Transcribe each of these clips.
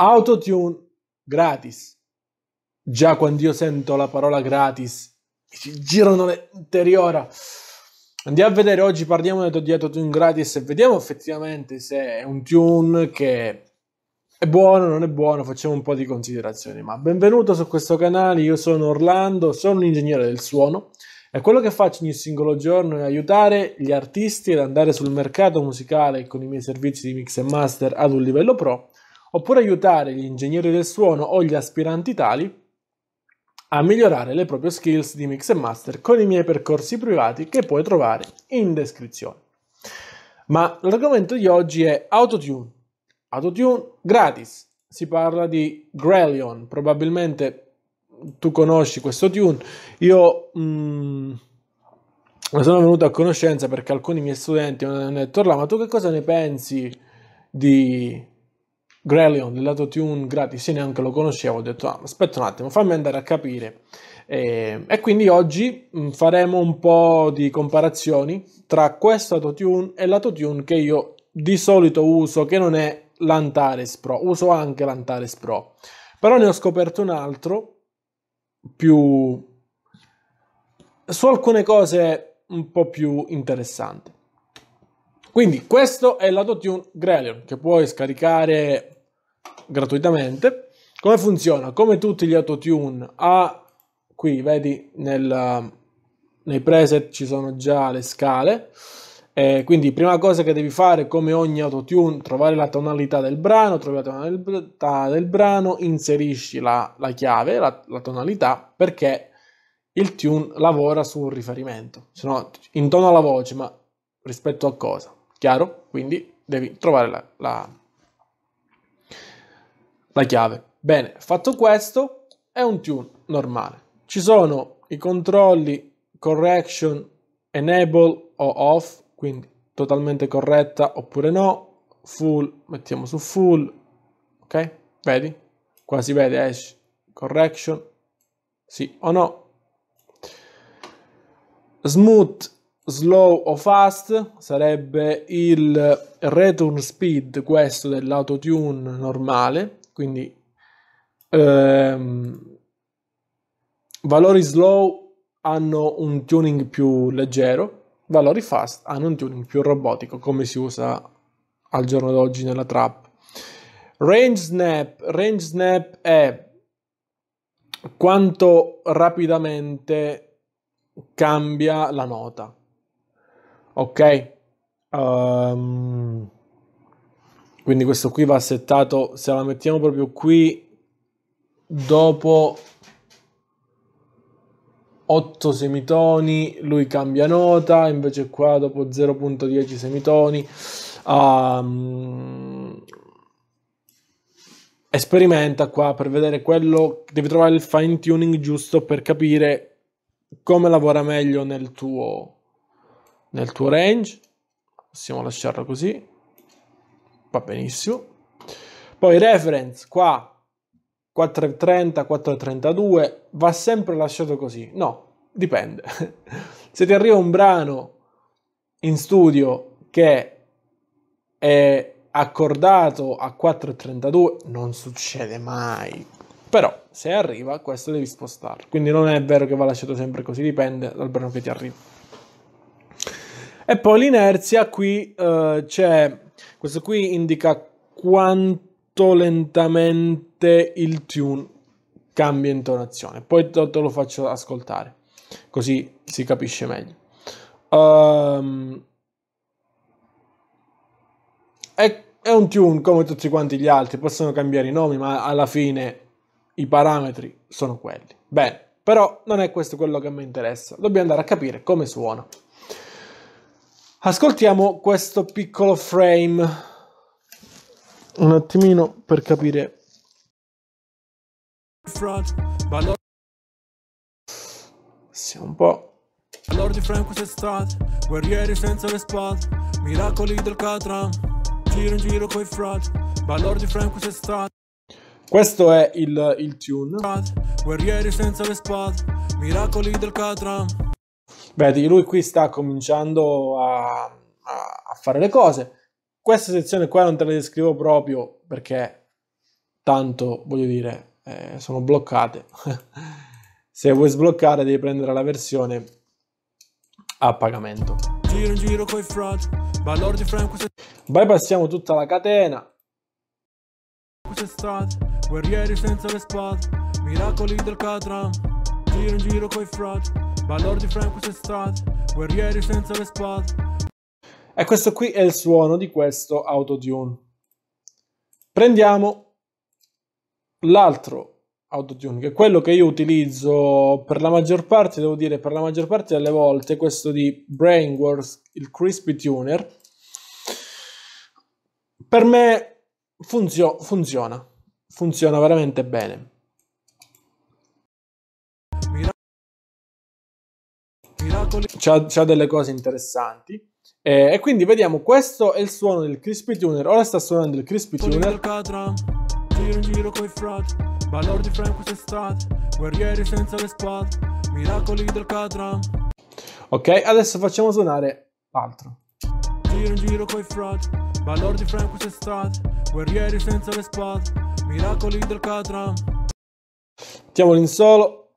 Autotune gratis. Già quando io sento la parola gratis, mi ci girano le interiora. Andiamo a vedere oggi, parliamo di autotune gratis e vediamo effettivamente se è un tune che è buono o non è buono, facciamo un po' di considerazioni. Ma benvenuto su questo canale, io sono Orlando, sono un ingegnere del suono e quello che faccio ogni singolo giorno è aiutare gli artisti ad andare sul mercato musicale con i miei servizi di mix e master ad un livello pro oppure aiutare gli ingegneri del suono o gli aspiranti tali a migliorare le proprie skills di mix e master con i miei percorsi privati che puoi trovare in descrizione. Ma l'argomento di oggi è Autotune. Autotune gratis. Si parla di Grelion, probabilmente tu conosci questo tune. Io mh, mm, ne sono venuto a conoscenza perché alcuni miei studenti mi hanno detto: ma tu che cosa ne pensi di Grelion dell'autotune gratis, io neanche lo conoscevo, ho detto ah, aspetta un attimo, fammi andare a capire. E, e quindi oggi mm, faremo un po' di comparazioni tra questo autotune e l'autotune che io di solito uso, che non è l'Antares Pro, uso anche l'Antares Pro, però ne ho scoperto un altro più su alcune cose un po' più interessanti. Quindi questo è l'autotune Grelion che puoi scaricare gratuitamente. Come funziona? Come tutti gli autotune, ha qui vedi nel, nei preset ci sono già le scale. Eh, quindi prima cosa che devi fare, come ogni autotune, trovare la tonalità del brano, trovi la tonalità del brano, inserisci la, la chiave, la, la, tonalità, perché il tune lavora su un riferimento, se no intona la voce, ma rispetto a cosa? Chiaro? Quindi devi trovare la, la la chiave. Bene, fatto questo, è un tune normale. Ci sono i controlli correction enable o off, quindi totalmente corretta oppure no, full, mettiamo su full, ok? Vedi? Qua si vede, esce, correction, sì o no. Smooth, slow o fast sarebbe il return speed, questo dell'autotune normale, quindi ehm, valori slow hanno un tuning più leggero, valori fast hanno un tuning più robotico, come si usa al giorno d'oggi nella trap. Range snap, range snap è quanto rapidamente cambia la nota. Ok? Um, quindi questo qui va settato, se la mettiamo proprio qui, dopo 8 semitoni lui cambia nota, invece qua dopo 0.10 semitoni. Um, ehm, sperimenta qua per vedere quello, devi trovare il fine tuning giusto per capire come lavora meglio nel tuo, nel tuo range. Possiamo lasciarlo così va benissimo. Poi reference qua 430, 432, va sempre lasciato così? No, dipende. Se ti arriva un brano in studio che è accordato a 4.32 non succede mai però se arriva questo devi spostare quindi non è vero che va lasciato sempre così dipende dal brano che ti arriva e poi l'inerzia qui eh, c'è questo qui indica quanto lentamente il tune cambia intonazione. Poi te lo faccio ascoltare, così si capisce meglio. Um, è, è un tune come tutti quanti gli altri, possono cambiare i nomi, ma alla fine i parametri sono quelli. Bene, però non è questo quello che mi interessa, dobbiamo andare a capire come suona. Ascoltiamo questo piccolo frame un attimino per capire. Siamo un po'. Allora di Franco c'è stato, guerrieri senza le spalle, miracoli del Catran, giro in giro coi frat, valor di Franco c'è stato. Questo è il, il tune. Guerrieri senza le spalle, miracoli del Catran. Vedi, lui qui sta cominciando a, a fare le cose. Questa sezione qua non te la descrivo proprio perché tanto, voglio dire, eh, sono bloccate. Se vuoi sbloccare devi prendere la versione a pagamento. Giro in giro coi front, valor franco... Bypassiamo tutta la catena. Guerrieri senza le spade, miracoli del Catram. Giro in giro coi front, Valor di Franco c'è strade, guerrieri senza le spade. E questo qui è il suono di questo autotune. Prendiamo l'altro autotune, che è quello che io utilizzo per la maggior parte, devo dire, per la maggior parte delle volte, questo di Brainworks, il Crispy Tuner. Per me funzio- funziona, funziona veramente bene. ostacoli, c'ha, c'ha delle cose interessanti. Eh, e quindi vediamo, questo è il suono del Crispy Tuner, ora sta suonando il Crispy Tuner. Giro in giro coi frat, valor di Franco c'è guerrieri senza le spade, miracoli del Catram. Ok, adesso facciamo suonare l'altro. Giro in giro coi frat, valor di Franco c'è guerrieri senza le spade, miracoli del Catram. Mettiamolo in solo.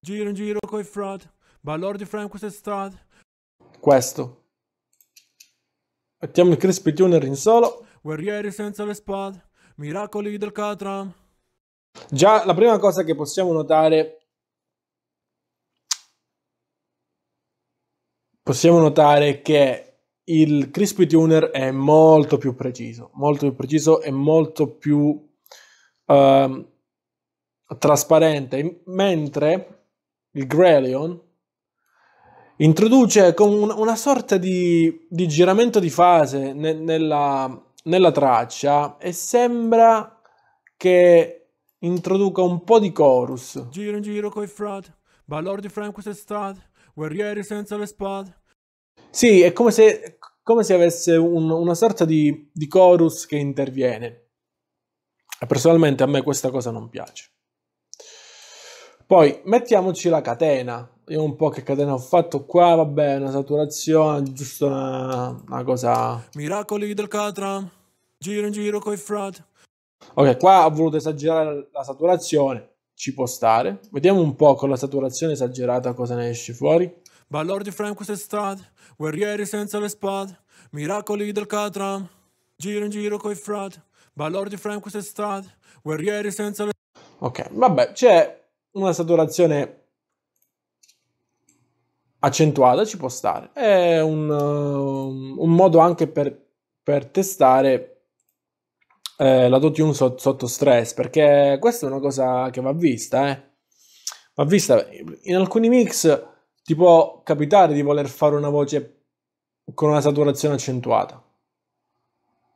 Giro in giro coi frat, Valor di Frank quest'estate. Questo. Mettiamo il Crispy Tuner in solo. Guerrieri senza le spade. Miracoli del Catram. Già la prima cosa che possiamo notare. Possiamo notare che il Crispy Tuner è molto più preciso, molto più preciso e molto più uh, trasparente, mentre il Grelion introduce una sorta di, di giramento di fase ne, nella, nella traccia e sembra che introduca un po' di chorus. Giro in giro coi frat, ballor di Frank queste strade, guerrieri senza le spade. Sì, è come se, come se avesse un, una sorta di, di chorus che interviene. personalmente a me questa cosa non piace. Poi mettiamoci la catena. Vediamo un po' che catena ho fatto qua, vabbè, una saturazione, giusto una, una cosa... Miracoli del Catram, giro in giro coi frat. Ok, qua ho voluto esagerare la saturazione, ci può stare. Vediamo un po' con la saturazione esagerata cosa ne esce fuori. Valor di Frank quest'estate, guerrieri senza le spade, miracoli del Catram, giro in giro coi frat. Valor di Frank quest'estate, guerrieri senza le... Ok, vabbè, c'è una saturazione accentuata ci può stare. È un, uh, un modo anche per, per testare eh, l'autotune so- sotto stress, perché questa è una cosa che va vista, eh. Va vista, in alcuni mix ti può capitare di voler fare una voce con una saturazione accentuata.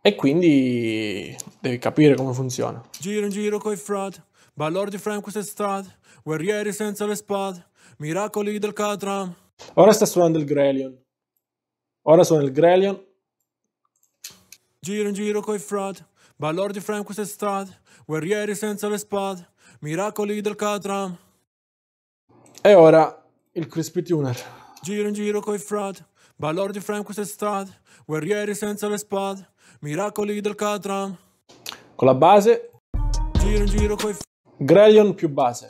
E quindi devi capire come funziona. Giro in giro coi fraud, ballor di frame queste strade guerrieri senza le spade, miracoli del Catram. Ora sta suonando il Grelion. Ora suona il Grelion. Giro in giro coi frat, ballor di frame queste strade, guerrieri senza le spade, miracoli del Catram. E ora il Crispy Tuner. Giro in giro coi frat, ballor di frame queste strade, guerrieri senza le spade, miracoli del Catram. Con la base. Giro in giro coi frat. Grellion più base.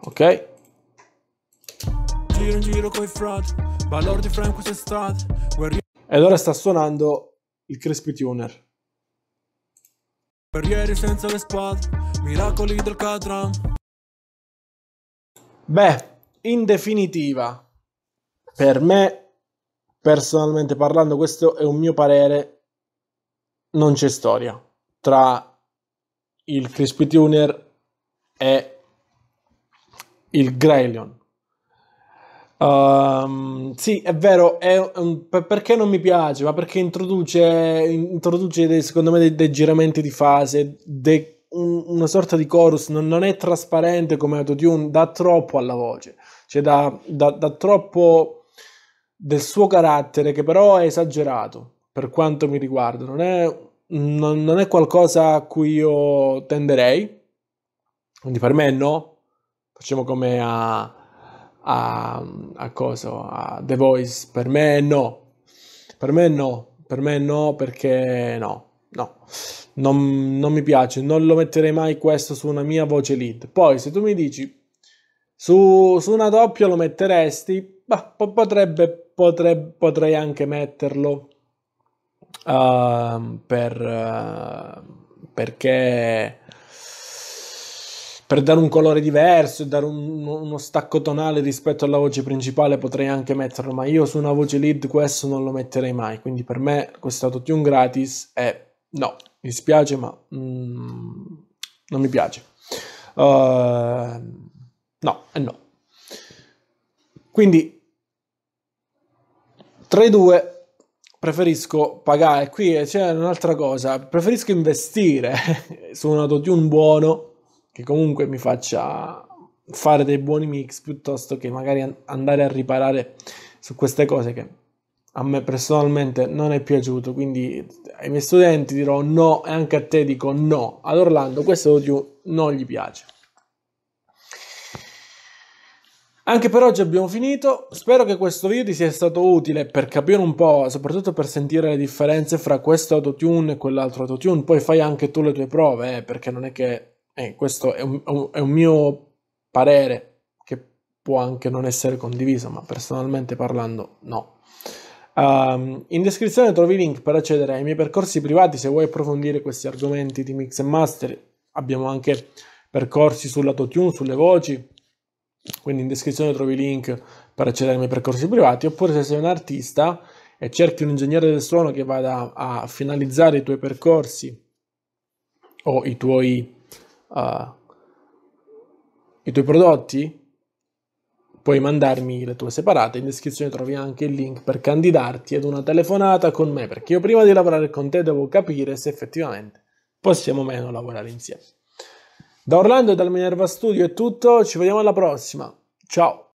Ok. Giro giro coi frati, valor di Franco e strade, guerrieri... Ed ora sta suonando il Crispy Tuner. Guerrieri senza le spade, miracoli del Catram. Beh, in definitiva, per me personalmente parlando, questo è un mio parere, non c'è storia tra il Crispy Tuner e il Graylion. Um, sì, è vero, è un, perché non mi piace, ma perché introduce, introduce dei, secondo me dei, dei, giramenti di fase, dei, un, una sorta di chorus, non, non, è trasparente come autotune, dà troppo alla voce, cioè dà, dà troppo del suo carattere che però è esagerato per quanto mi riguarda, non è, non, non è qualcosa a cui io tenderei, quindi per me no, facciamo come a, a, a cosa, a The Voice, per me no, per me no, per me no perché no, no, non, non mi piace, non lo metterei mai questo su una mia voce lead, poi se tu mi dici su, su una doppia lo metteresti, bah, potrebbe potrei, potrei anche metterlo uh, per, uh, perché per dare un colore diverso, e dare un, uno stacco tonale rispetto alla voce principale potrei anche metterlo, ma io su una voce lead questo non lo metterei mai, quindi per me questo autotune gratis è no, mi spiace ma mm, non mi piace. Uh, no, e no. Quindi tra i due preferisco pagare, qui c'è un'altra cosa, preferisco investire su un autotune buono che comunque mi faccia fare dei buoni mix piuttosto che magari andare a riparare su queste cose che a me personalmente non è piaciuto quindi ai miei studenti dirò no e anche a te dico no ad Orlando questo audio non gli piace Anche per oggi abbiamo finito, spero che questo video ti sia stato utile per capire un po', soprattutto per sentire le differenze fra questo autotune e quell'altro autotune, poi fai anche tu le tue prove, eh, perché non è che... Eh, questo è un, è un mio parere, che può anche non essere condiviso, ma personalmente parlando no. Um, in descrizione trovi link per accedere ai miei percorsi privati se vuoi approfondire questi argomenti di mix e master. Abbiamo anche percorsi sull'autotune, sulle voci, quindi in descrizione trovi i link per accedere ai miei percorsi privati, oppure se sei un artista e cerchi un ingegnere del suono che vada a finalizzare i tuoi percorsi o i tuoi, uh, i tuoi prodotti, puoi mandarmi le tue separate, in descrizione trovi anche il link per candidarti ad una telefonata con me, perché io prima di lavorare con te devo capire se effettivamente possiamo o meno lavorare insieme. Da Orlando e dal Minerva Studio è tutto, ci vediamo alla prossima. Ciao!